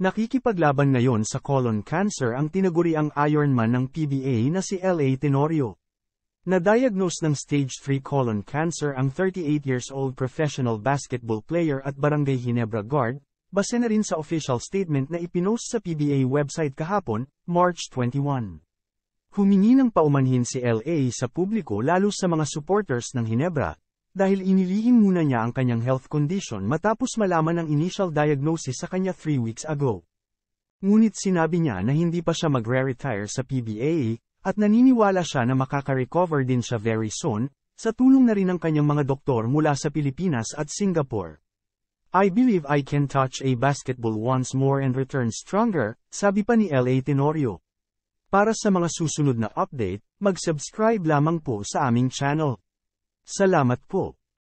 Nakikipaglaban ngayon sa colon cancer ang tinaguriang Ironman ng PBA na si L.A. Tenorio. Na-diagnose ng stage 3 colon cancer ang 38 years old professional basketball player at Barangay Ginebra guard, base na rin sa official statement na ipinost sa PBA website kahapon, March 21. Humingi ng paumanhin si LA sa publiko lalo sa mga supporters ng Ginebra, dahil inilihim muna niya ang kanyang health condition matapos malaman ang initial diagnosis sa kanya 3 weeks ago. Ngunit sinabi niya na hindi pa siya magre-retire sa PBA, at naniniwala siya na makaka-recover din siya very soon, sa tulong na rin ng kanyang mga doktor mula sa Pilipinas at Singapore. I believe I can touch a basketball once more and return stronger, sabi pa ni LA Tenorio. Para sa mga susunod na update, mag-subscribe lamang po sa aming channel. Salamat po.